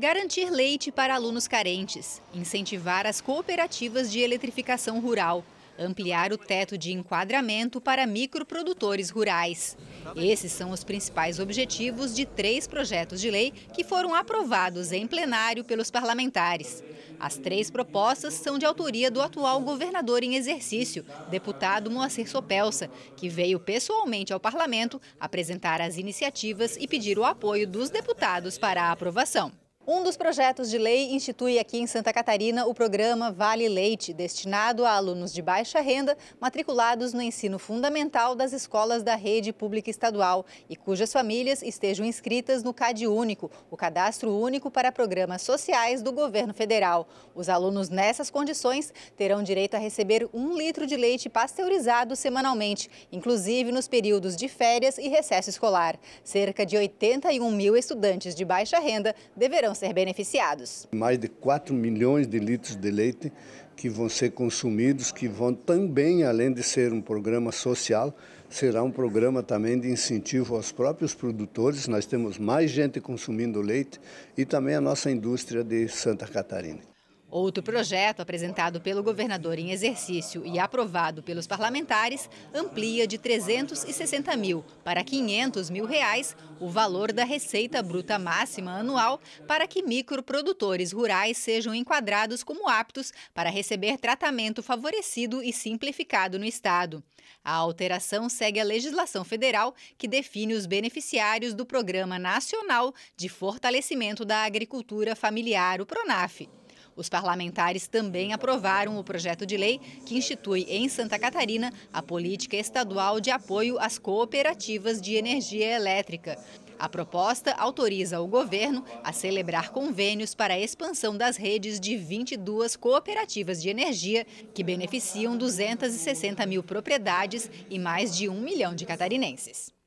garantir leite para alunos carentes, incentivar as cooperativas de eletrificação rural, ampliar o teto de enquadramento para microprodutores rurais. Esses são os principais objetivos de três projetos de lei que foram aprovados em plenário pelos parlamentares. As três propostas são de autoria do atual governador em exercício, deputado Moacir Sopelsa, que veio pessoalmente ao parlamento apresentar as iniciativas e pedir o apoio dos deputados para a aprovação. Um dos projetos de lei institui aqui em Santa Catarina o programa Vale Leite, destinado a alunos de baixa renda matriculados no ensino fundamental das escolas da rede pública estadual e cujas famílias estejam inscritas no CAD Único, o cadastro único para programas sociais do governo federal. Os alunos nessas condições terão direito a receber um litro de leite pasteurizado semanalmente, inclusive nos períodos de férias e recesso escolar. Cerca de 81 mil estudantes de baixa renda deverão poderão ser beneficiados. Mais de 4 milhões de litros de leite que vão ser consumidos, que vão também, além de ser um programa social, será um programa também de incentivo aos próprios produtores. Nós temos mais gente consumindo leite e também a nossa indústria de Santa Catarina. Outro projeto, apresentado pelo governador em exercício e aprovado pelos parlamentares, amplia de 360 mil para 500 mil reais o valor da receita bruta máxima anual para que microprodutores rurais sejam enquadrados como aptos para receber tratamento favorecido e simplificado no Estado. A alteração segue a legislação federal que define os beneficiários do Programa Nacional de Fortalecimento da Agricultura Familiar, o PRONAF. Os parlamentares também aprovaram o projeto de lei que institui em Santa Catarina a política estadual de apoio às cooperativas de energia elétrica. A proposta autoriza o governo a celebrar convênios para a expansão das redes de 22 cooperativas de energia, que beneficiam 260 mil propriedades e mais de um milhão de catarinenses.